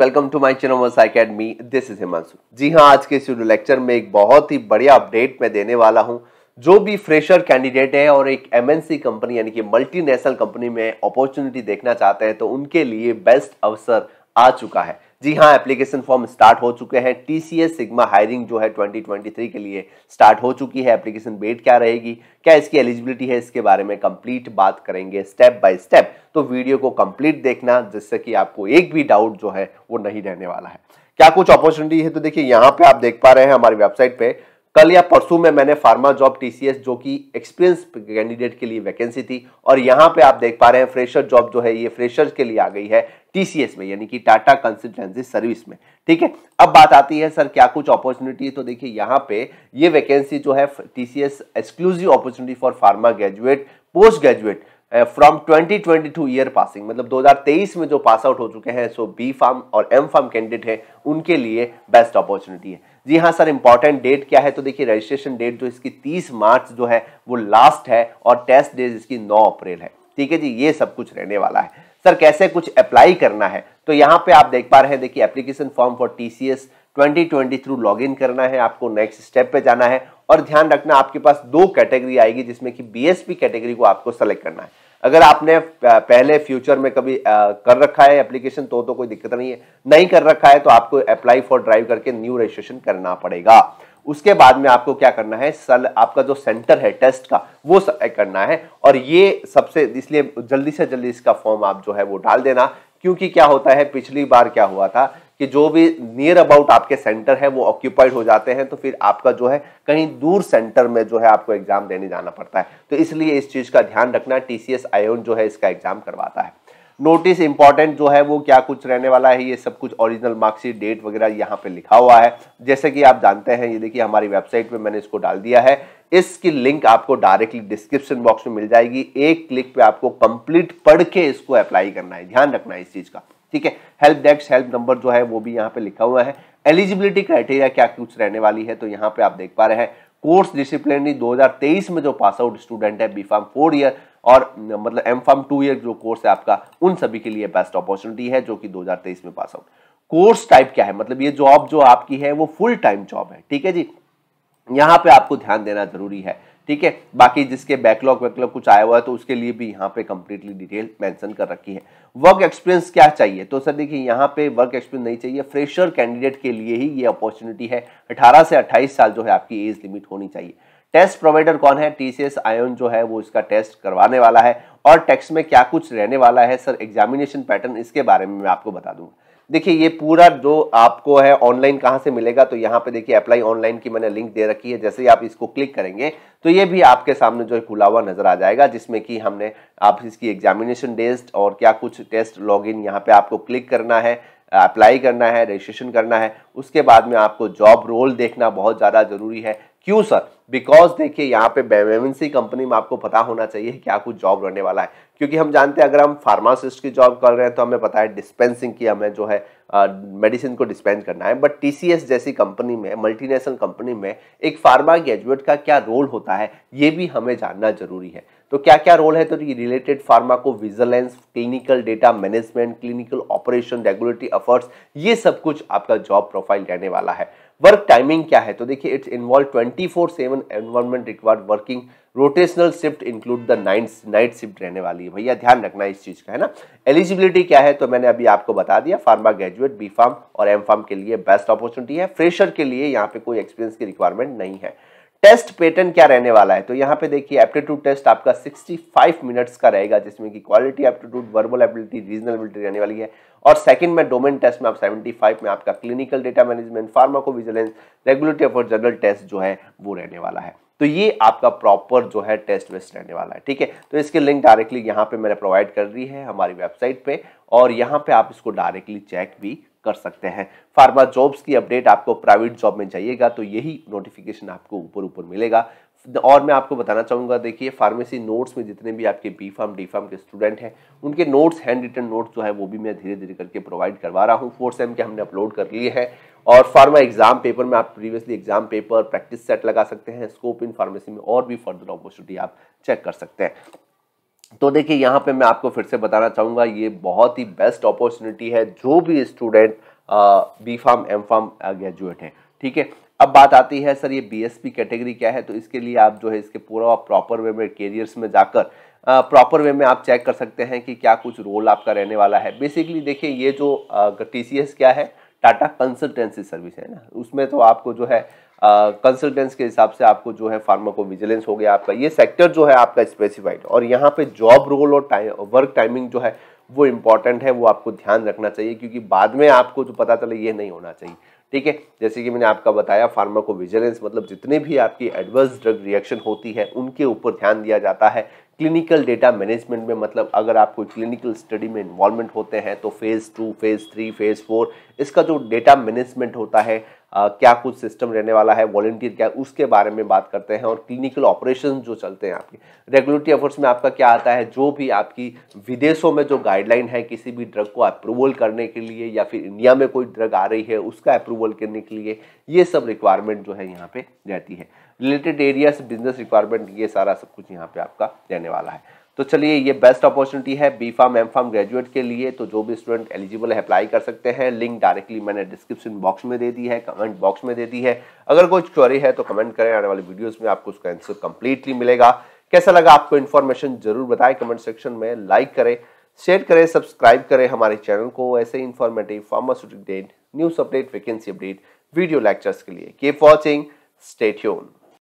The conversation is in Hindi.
welcome to my channel academy this is Himanshu ji हाँ आज के इस लेक्चर में एक बहुत ही बढ़िया अपडेट मैं देने वाला हूँ जो भी फ्रेशर कैंडिडेट है और एक एमएनसी कंपनी यानी कि मल्टीनेशनल कंपनी में अपॉर्चुनिटी देखना चाहते हैं तो उनके लिए बेस्ट अवसर आ चुका है जी हाँ एप्लीकेशन फॉर्म स्टार्ट हो चुके हैं T C S sigma hiring जो है 2023 के लिए स्टार्ट हो चुकी है एप्लीकेशन डेट क्या रहेगी क्या इसकी एलिजिबिलिटी है इसके बारे में कंप्लीट बात करेंगे स्टेप बाय स्टेप तो वीडियो को कंप्लीट देखना जिससे कि आपको एक भी डाउट जो है वो नहीं रहने वाला है क्या कुछ अपॉर्चुनिटी है तो देखिए यहाँ पे आप देख पा रहे हैं हमारी वेबसाइट पे कल या परसों में मैंने फार्मा जॉब टीसीएस जो कि एक्सपीरियंस कैंडिडेट के लिए वैकेंसी थी और यहाँ पे आप देख पा रहे हैं फ्रेशर जॉब जो है ये फ्रेशर के लिए आ गई है टीसीएस में यानी कि टाटा कंसल्टेंसी सर्विस में ठीक है अब बात आती है सर क्या कुछ अपॉर्चुनिटी तो देखिए यहाँ पे ये वैकेंसी जो है TCS exclusive opportunity for pharma graduate post graduate from 2022 year passing मतलब 2023 में जो पास आउट हो चुके हैं सो बी फार्म और एम फार्म कैंडिडेट हैं उनके लिए बेस्ट अपॉर्चुनिटी है जी हाँ सर इंपॉर्टेंट डेट क्या है तो देखिए रजिस्ट्रेशन डेट जो इसकी 30 मार्च जो है वो लास्ट है और टेस्ट डेट इसकी 9 अप्रैल है ठीक है जी ये सब कुछ रहने वाला है सर कैसे कुछ अप्लाई करना है तो यहाँ पे आप देख पा रहे हैं देखिए application form for T C S twenty twenty through log in करना है आपको नेक्स्ट स्टेप पे जाना है और ध्यान रखना आपके पास दो कैटेगरी आएगी जिसमें कि बीएसपी कैटेगरी को आपको सेलेक्ट करना है अगर आपने पहले फ्यूचर में कभी आ, कर रखा है एप्लीकेशन तो तो कोई दिक्कत नहीं है नहीं कर रखा है तो आपको अप्लाई फॉर ड्राइव करके न्यू रजिस्ट्रेशन करना पड़ेगा उसके बाद में आपको क्या करना है सल आपका जो सेंटर है टेस्ट का वो करना है और ये सबसे इसलिए जल्दी से जल्दी इसका फॉर्म आप जो है वो डाल देना क्योंकि क्या होता है पिछली बार क्या हुआ था कि जो भी नियर अबाउट आपके सेंटर है वो ऑक्यूपाइड हो जाते हैं तो फिर आपका जो है कहीं दूर सेंटर में जो है आपको एग्जाम देने जाना पड़ता है तो इसलिए इस चीज़ का ध्यान रखना टी सी आयोन जो है इसका एग्जाम करवाता है नोटिस इंपॉर्टेंट जो है वो क्या कुछ रहने वाला है ये सब कुछ ओरिजिनल मार्कशीट डेट वगैरह यहाँ पे लिखा हुआ है जैसे कि आप जानते हैं ये देखिए हमारी वेबसाइट पे मैंने इसको डाल दिया है इसकी लिंक आपको डायरेक्टली डिस्क्रिप्शन बॉक्स में मिल जाएगी एक क्लिक पे आपको कंप्लीट पढ़ के इसको अप्लाई करना है ध्यान रखना है इस चीज़ का ठीक है हेल्प डेस्क हेल्प नंबर जो है वो भी यहाँ पे लिखा हुआ है एलिजिबिलिटी क्राइटेरिया क्या कुछ रहने वाली है तो यहाँ पे आप देख पा रहे हैं कोर्स डिसिप्लिन दो हजार में जो पास आउट स्टूडेंट है बी फार्म फोर ईयर और मतलब एम फार्म टू ईयर जो कोर्स है आपका उन सभी के लिए बेस्ट अपॉर्चुनिटी है जो कि 2023 में पास आउट कोर्स टाइप क्या है मतलब ये जॉब जो आपकी है वो फुल टाइम जॉब है ठीक है जी यहाँ पे आपको ध्यान देना जरूरी है ठीक है बाकी जिसके बैकलॉग वैकलॉग कुछ आया हुआ है तो उसके लिए भी यहाँ पे कंप्लीटली डिटेल मेंशन कर रखी है वर्क एक्सपीरियंस क्या चाहिए तो सर देखिए यहाँ पे वर्क एक्सपीरियंस नहीं चाहिए फ्रेशर कैंडिडेट के लिए ही ये अपॉर्चुनिटी है 18 से 28 साल जो है आपकी एज लिमिट होनी चाहिए टेस्ट प्रोवाइडर कौन है टीसीएस आयोन जो है वो इसका टेस्ट करवाने वाला है और टेक्स में क्या कुछ रहने वाला है सर एग्जामिनेशन पैटर्न इसके बारे में मैं आपको बता दूंगा देखिए ये पूरा जो आपको है ऑनलाइन कहाँ से मिलेगा तो यहाँ पे देखिए अप्लाई ऑनलाइन की मैंने लिंक दे रखी है जैसे ही आप इसको क्लिक करेंगे तो ये भी आपके सामने जो है खुला हुआ नजर आ जाएगा जिसमें कि हमने आप इसकी एग्जामिनेशन डेस्ट और क्या कुछ टेस्ट लॉग इन यहाँ पे आपको क्लिक करना है अप्लाई करना है रजिस्ट्रेशन करना है उसके बाद में आपको जॉब रोल देखना बहुत ज़्यादा ज़रूरी है क्यों सर बिकॉज देखिए यहाँ पे बेमेमेंसी कंपनी में आपको पता होना चाहिए क्या कुछ जॉब रहने वाला है क्योंकि हम जानते हैं अगर हम फार्मासिस्ट की जॉब कर रहे हैं तो हमें पता है डिस्पेंसिंग की हमें जो है मेडिसिन को डिस्पेंस करना है बट टीसीएस जैसी कंपनी में मल्टीनेशनल कंपनी में एक फार्मा ग्रेजुएट का क्या रोल होता है ये भी हमें जानना जरूरी है तो क्या क्या रोल है तो ये related pharmacovigilance clinical data management clinical operation regulatory affairs ये सब कुछ आपका जॉब प्रोफाइल रहने वाला है वर्क टाइमिंग क्या है तो देखिए it's involve twenty four seven environment required working rotational shift include the night night shift रहने वाली है भैया ध्यान रखना इस चीज़ का है ना एलिजिबिलिटी क्या है तो मैंने अभी आपको बता दिया फार्मा ग्रेजुएट बी फार्म और एम फार्म के लिए बेस्ट अपॉर्चुनिटी है फ्रेशर के लिए यहाँ पे कोई एक्सपीरियंस की रिक्वायरमेंट नहीं है टेस्ट पैटर्न क्या रहने वाला है तो यहाँ पे देखिए एप्टीट्यूड टेस्ट आपका 65 मिनट्स का रहेगा जिसमें कि quality aptitude verbal ability regional ability रहने वाली है और सेकंड में डोमेन टेस्ट में आप 75 में आपका clinical data management pharmacovigilance regulatory और जनरल टेस्ट जो है वो रहने वाला है तो ये आपका प्रॉपर जो है टेस्ट वेस्ट रहने वाला है ठीक है तो इसके लिंक डायरेक्टली यहाँ पे मैंने प्रोवाइड कर रही है हमारी वेबसाइट पे और यहाँ पे आप इसको डायरेक्टली चेक भी कर सकते हैं फार्मा जॉब्स की अपडेट आपको प्राइवेट जॉब में जाइएगा तो यही नोटिफिकेशन आपको ऊपर ऊपर मिलेगा और मैं आपको बताना चाहूँगा देखिए फार्मेसी नोट्स में जितने भी आपके बी फार्म डी फार्म के स्टूडेंट हैं उनके नोट्स हैंड रिटन नोट्स जो है वो भी मैं धीरे धीरे करके प्रोवाइड करवा रहा हूँ फोर्थ सेम के हमने अपलोड कर लिए हैं और फार्मा एग्जाम पेपर में आप previously exam paper practice set लगा सकते हैं स्कोप इन फार्मेसी में और भी फर्दर अपॉर्चुनिटी आप चेक कर सकते हैं तो देखिए यहाँ पे मैं आपको फिर से बताना चाहूँगा ये बहुत ही बेस्ट अपॉर्चुनिटी है जो भी student B pharm M pharm graduate है ठीक है अब बात आती है सर ये बीएसपी कैटेगरी क्या है तो इसके लिए आप जो है इसके पूरा प्रॉपर वे में कैरियर्स में जाकर प्रॉपर वे में आप चेक कर सकते हैं कि क्या कुछ रोल आपका रहने वाला है बेसिकली देखिए ये जो टी क्या है टाटा कंसल्टेंसी सर्विस है ना उसमें तो आपको जो है कंसल्टेंट्स के हिसाब से आपको जो है को विजिलेंस हो गया आपका ये सेक्टर जो है आपका स्पेसिफाइड और यहाँ पे जॉब रोल और टाइम वर्क टाइमिंग जो है वो इम्पॉर्टेंट है वो आपको ध्यान रखना चाहिए क्योंकि बाद में आपको जो तो पता चले ये नहीं होना चाहिए ठीक है जैसे कि मैंने आपका बताया को विजिलेंस मतलब जितने भी आपकी एडवर्स ड्रग रिएक्शन होती है उनके ऊपर ध्यान दिया जाता है क्लिनिकल डेटा मैनेजमेंट में मतलब अगर आप कोई क्लिनिकल स्टडी में इन्वॉल्वमेंट होते हैं तो phase two phase three phase four इसका जो डेटा मैनेजमेंट होता है आ, क्या कुछ सिस्टम रहने वाला है वॉल्टियर क्या उसके बारे में बात करते हैं और क्लिनिकल ऑपरेशन जो चलते हैं आपके रेगुलेटरी एफर्ट्स में आपका क्या आता है जो भी आपकी विदेशों में जो गाइडलाइन है किसी भी ड्रग को अप्रूवल करने के लिए या फिर इंडिया में कोई ड्रग आ रही है उसका अप्रूवल करने के लिए ये सब रिक्वायरमेंट जो है यहाँ पे रहती है रिलेटेड एरियाज बिजनेस रिक्वायरमेंट ये सारा सब कुछ यहाँ पे आपका रहने वाला है तो चलिए ये बेस्ट अपॉर्चुनिटी है B pharm M pharm graduate के लिए तो जो भी स्टूडेंट एलिजिबल है अप्लाई कर सकते हैं लिंक डायरेक्टली मैंने डिस्क्रिप्शन बॉक्स में दे दी है कमेंट बॉक्स में दे दी है अगर कोई क्वेरी है तो कमेंट करें आने वाली वीडियोज में आपको उसका आंसर कंप्लीटली मिलेगा कैसा लगा आपको इन्फॉर्मेशन जरूर बताएं कमेंट सेक्शन में लाइक करें शेयर करें सब्सक्राइब करें हमारे चैनल को ऐसे informative pharmaceutic date news update vacancy update video lectures के लिए कीप वॉचिंग स्टेट्यून